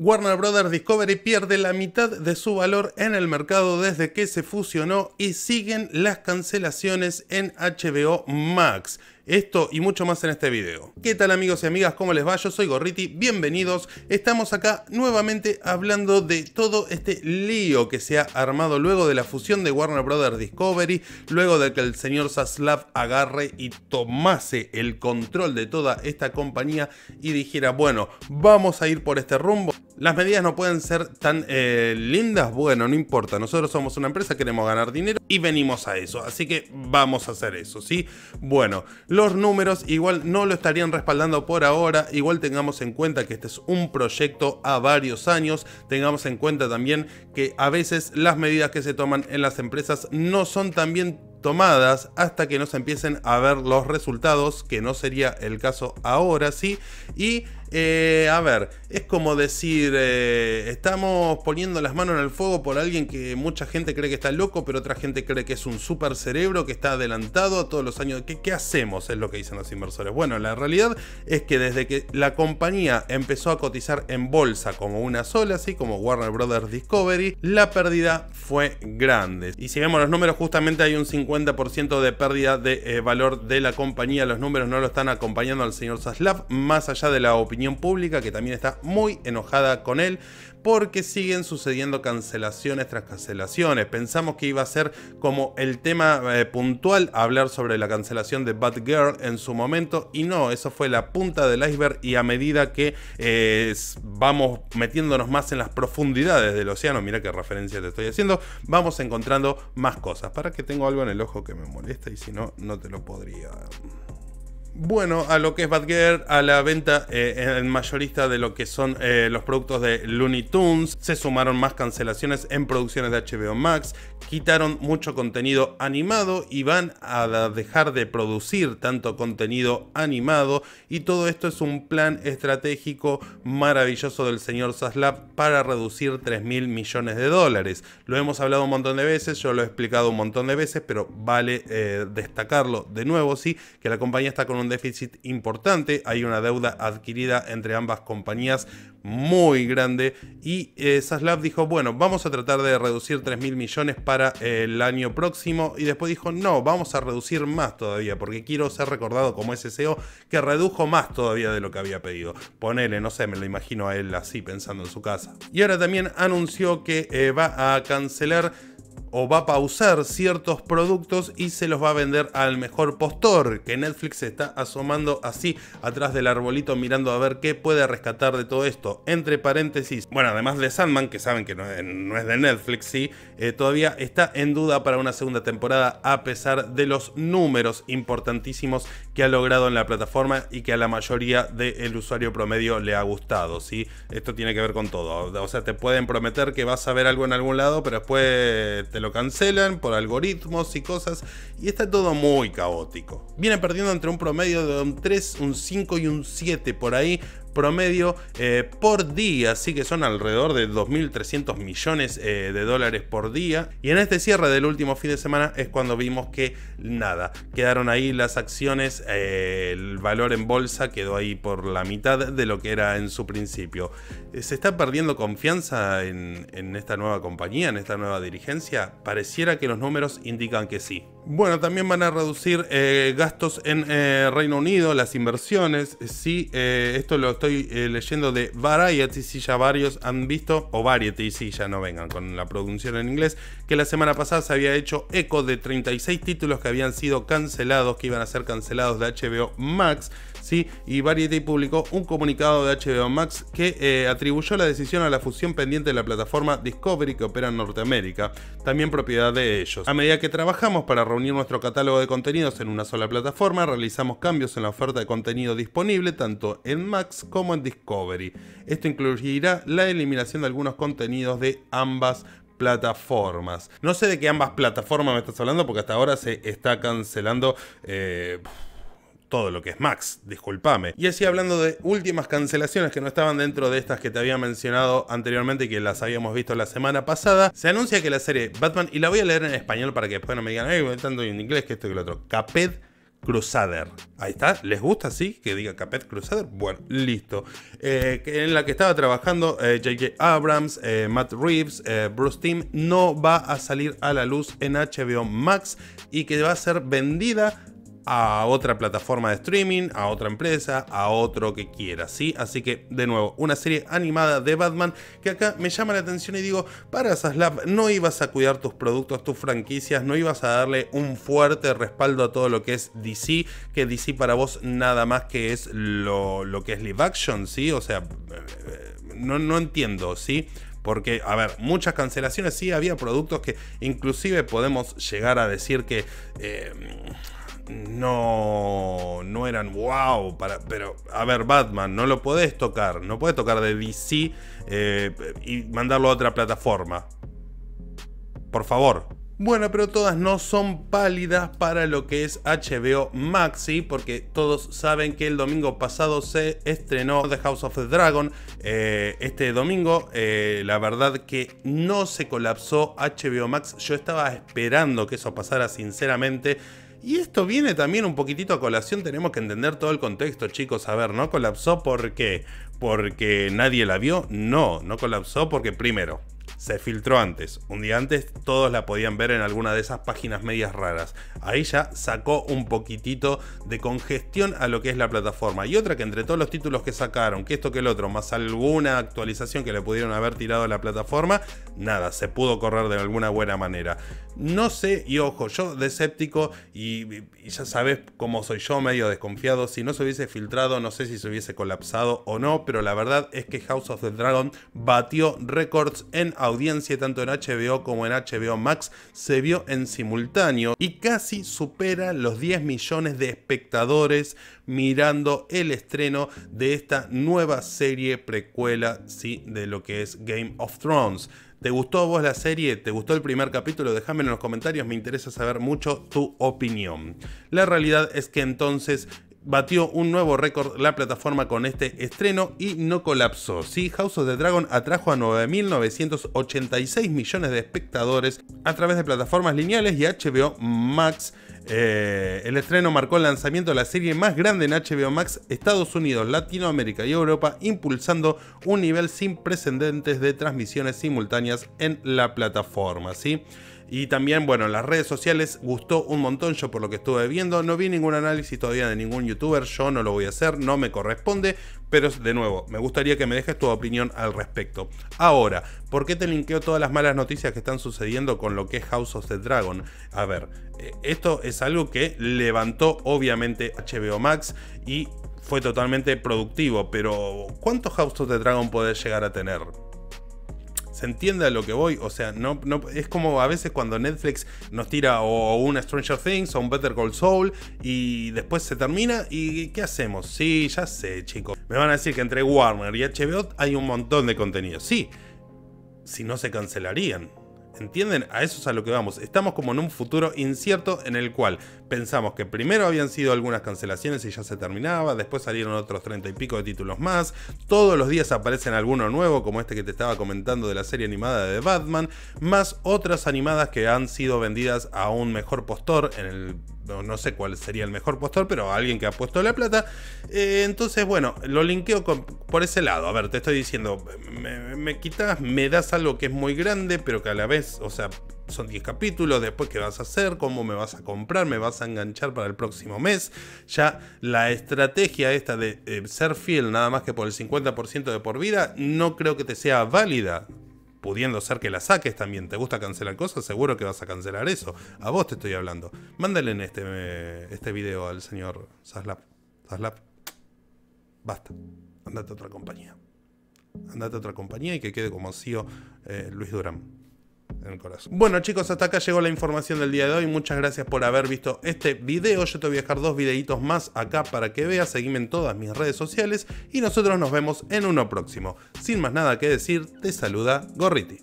Warner Brothers Discovery pierde la mitad de su valor en el mercado desde que se fusionó y siguen las cancelaciones en HBO Max. Esto y mucho más en este video. ¿Qué tal amigos y amigas? ¿Cómo les va? Yo soy Gorriti, bienvenidos. Estamos acá nuevamente hablando de todo este lío que se ha armado luego de la fusión de Warner Brothers Discovery, luego de que el señor Saslav agarre y tomase el control de toda esta compañía y dijera, bueno, vamos a ir por este rumbo. Las medidas no pueden ser tan eh, lindas. Bueno, no importa. Nosotros somos una empresa, queremos ganar dinero y venimos a eso. Así que vamos a hacer eso, ¿sí? Bueno, los números igual no lo estarían respaldando por ahora. Igual tengamos en cuenta que este es un proyecto a varios años. Tengamos en cuenta también que a veces las medidas que se toman en las empresas no son tan bien tomadas hasta que no se empiecen a ver los resultados, que no sería el caso ahora, ¿sí? Y eh, a ver, es como decir, eh, estamos poniendo las manos en el fuego por alguien que mucha gente cree que está loco, pero otra gente cree que es un super cerebro, que está adelantado a todos los años. ¿Qué, ¿Qué, hacemos? Es lo que dicen los inversores. Bueno, la realidad es que desde que la compañía empezó a cotizar en bolsa como una sola, así como Warner Brothers Discovery, la pérdida fue grande. Y si vemos los números, justamente hay un 50% de pérdida de eh, valor de la compañía. Los números no lo están acompañando al señor Zaslav, más allá de la opinión pública que también está muy enojada con él porque siguen sucediendo cancelaciones tras cancelaciones. Pensamos que iba a ser como el tema eh, puntual hablar sobre la cancelación de bad girl en su momento y no, eso fue la punta del iceberg y a medida que eh, vamos metiéndonos más en las profundidades del océano, mira qué referencia te estoy haciendo, vamos encontrando más cosas. Para que tengo algo en el ojo que me molesta y si no, no te lo podría bueno a lo que es Badger, a la venta eh, mayorista de lo que son eh, los productos de Looney Tunes. Se sumaron más cancelaciones en producciones de HBO Max, quitaron mucho contenido animado y van a dejar de producir tanto contenido animado. Y todo esto es un plan estratégico maravilloso del señor Saslab para reducir 3 mil millones de dólares. Lo hemos hablado un montón de veces, yo lo he explicado un montón de veces, pero vale eh, destacarlo de nuevo, sí, que la compañía está con un déficit importante, hay una deuda adquirida entre ambas compañías muy grande y eh, dijo, bueno, vamos a tratar de reducir 3 mil millones para el año próximo y después dijo, no, vamos a reducir más todavía porque quiero ser recordado como ese e que redujo más todavía de lo que había pedido. Ponele, no sé, me lo imagino a él así pensando en su casa. Y ahora también anunció que eh, va a cancelar o va a pausar ciertos productos y se los va a vender al mejor postor, que Netflix se está asomando así atrás del arbolito mirando a ver qué puede rescatar de todo esto. Entre paréntesis, bueno, además de Sandman, que saben que no es, de Netflix, sí, eh, todavía está en duda para una segunda temporada a pesar de los números importantísimos que ha logrado en la plataforma y que a la mayoría del usuario promedio le ha gustado, ¿sí? Esto tiene que ver con todo, o sea, te pueden prometer que vas a ver algo en algún lado, pero después te lo cancelan por algoritmos y cosas, y está todo muy caótico. Viene perdiendo entre un promedio de un 3, un 5 y un 7 por ahí, promedio eh, por día, sí que son alrededor de 2.300 millones eh, de dólares por día. Y en este cierre del último fin de semana es cuando vimos que nada, quedaron ahí las acciones, eh, el valor en bolsa quedó ahí por la mitad de lo que era en su principio. ¿Se está perdiendo confianza en, en esta nueva compañía, en esta nueva dirigencia? Pareciera que los números indican que sí. Bueno, también van a reducir eh, gastos en eh, Reino Unido, las inversiones. Eh, sí, esto lo estoy leyendo de Variety, si ya varios han visto, o Variety, si ya no vengan con la producción en inglés, que la semana pasada se había hecho eco de 36 títulos que habían sido cancelados, que iban a ser cancelados de HBO Max. ¿sí? Y Variety publicó un comunicado de HBO Max que eh, atribuyó la decisión a la fusión pendiente de la plataforma Discovery que opera en Norteamérica, también propiedad de ellos. A medida que trabajamos para reunir nuestro catálogo de contenidos en una sola plataforma, realizamos cambios en la oferta de contenido disponible tanto en Max como en Discovery. Esto incluirá la eliminación de algunos contenidos de ambas plataformas. No sé de qué ambas plataformas me estás hablando porque hasta ahora se está cancelando... Eh, todo lo que es Max, discúlpame. Y así hablando de últimas cancelaciones que no estaban dentro de estas que te había mencionado anteriormente y que las habíamos visto la semana pasada, se anuncia que la serie Batman, y la voy a leer en español para que después no me digan, ay, tanto en inglés que esto y lo otro, Caped Crusader. Ahí está, ¿les gusta así? Que diga Capet Crusader. Bueno, listo. Eh, en la que estaba trabajando J.J. Eh, Abrams, eh, Matt Reeves, Bruce Timm, no va a salir a la luz en HBO Max y que va a ser vendida a otra plataforma de streaming, a otra empresa, a otro que quiera, ¿sí? Así que, de nuevo, una serie animada de Batman que acá me llama la atención y digo, para Saslab, no ibas a cuidar tus productos, tus franquicias, no ibas a darle un fuerte respaldo a todo lo que es DC, que DC para vos nada más que es lo, que es live action, ¿sí? O sea, eh, no, no entiendo, ¿sí? Porque, a ver, muchas cancelaciones, sí, había productos que inclusive podemos llegar a decir que... Eh, no, no eran wow, para, pero a ver, Batman, no lo podés tocar, no podés tocar de DC eh, y mandarlo a otra plataforma. Por favor. Bueno, pero todas no son pálidas para lo que es HBO Maxi, porque todos saben que el domingo pasado se estrenó The House of the Dragon. Eh, este domingo, eh, la verdad que no se colapsó HBO Max. Yo estaba esperando que eso pasara, sinceramente. Y esto viene también un poquitito a colación, tenemos que entender todo el contexto, chicos. A ver, ¿no colapsó por qué? porque nadie la vio? No, no colapsó porque primero, se filtró antes. Un día antes todos la podían ver en alguna de esas páginas medias raras. Ahí ya sacó un poquitito de congestión a lo que es la plataforma. Y otra que entre todos los títulos que sacaron, que esto que el otro, más alguna actualización que le pudieron haber tirado a la plataforma, nada, se pudo correr de alguna buena manera. No sé, y ojo, yo de y, y ya sabes cómo soy yo, medio desconfiado, si no se hubiese filtrado, no sé si se hubiese colapsado o no, pero la verdad es que House of the Dragon batió récords en audio audiencia tanto en HBO como en HBO Max se vio en simultáneo y casi supera los 10 millones de espectadores mirando el estreno de esta nueva serie precuela de lo que es Game of Thrones. ¿Te gustó vos la serie? ¿Te gustó el primer capítulo? Déjame en los comentarios, me interesa saber mucho tu opinión. La realidad es que entonces batió un nuevo récord la plataforma con este estreno y no colapsó. Sí, House of the Dragon atrajo a 9.986 millones de espectadores a través de plataformas lineales y HBO Max. Eh, el estreno marcó el lanzamiento de la serie más grande en HBO Max, Estados Unidos, Latinoamérica y Europa, impulsando un nivel sin precedentes de transmisiones simultáneas en la plataforma. ¿sí? Y también, bueno, en las redes sociales gustó un montón, yo por lo que estuve viendo, no vi ningún análisis todavía de ningún youtuber, yo no lo voy a hacer, no me corresponde, pero de nuevo, me gustaría que me dejes tu opinión al respecto. Ahora, ¿por qué te linkeo todas las malas noticias que están sucediendo con lo que es House of the Dragon? A ver, eh, esto es algo que levantó obviamente HBO Max y fue totalmente productivo, pero ¿cuántos House of the Dragon podés llegar a tener? ¿Se entiende lo que voy? O sea, no, es como a veces cuando Netflix nos tira o, una Stranger Things o un Better Call Saul y después se termina y ¿qué hacemos? Sí, ya sé, chicos. Me van a decir que entre Warner y HBO hay un montón de contenido. Sí, si no se cancelarían. ¿Entienden? A eso es a lo que vamos. Estamos como en un futuro incierto en el cual pensamos que primero habían sido algunas cancelaciones y ya se terminaba, después salieron otros treinta y pico de títulos más, todos los días aparecen alguno nuevo como este que te estaba comentando de la serie animada de Batman, más otras animadas que han sido vendidas a un mejor postor en el no, sé cuál sería el mejor postor, pero alguien que ha puesto la plata. Eh, entonces, bueno, lo linkeo por ese lado. A ver, te estoy diciendo, me, quitas, me das algo que es muy grande, pero que a la vez, o sea, son 10 capítulos, después qué vas a hacer, cómo me vas a comprar, me vas a enganchar para el próximo mes. Ya la estrategia esta de eh, ser fiel nada más que por el 50% de por vida, no creo que te sea válida pudiendo ser que la saques también. ¿Te gusta cancelar cosas? Seguro que vas a cancelar eso. A vos te estoy hablando. Mándale en este, eh, este video al señor saslap saslap basta. Andate a otra compañía. Andate a otra compañía y que quede como CEO eh, Luis Durán. Bueno chicos, hasta acá llegó la información del día de hoy. Muchas gracias por haber visto este video. Yo te voy a dejar dos videitos más acá para que veas. Seguime en todas mis redes sociales y nosotros nos vemos en uno próximo. Sin más nada que decir, te saluda Gorriti.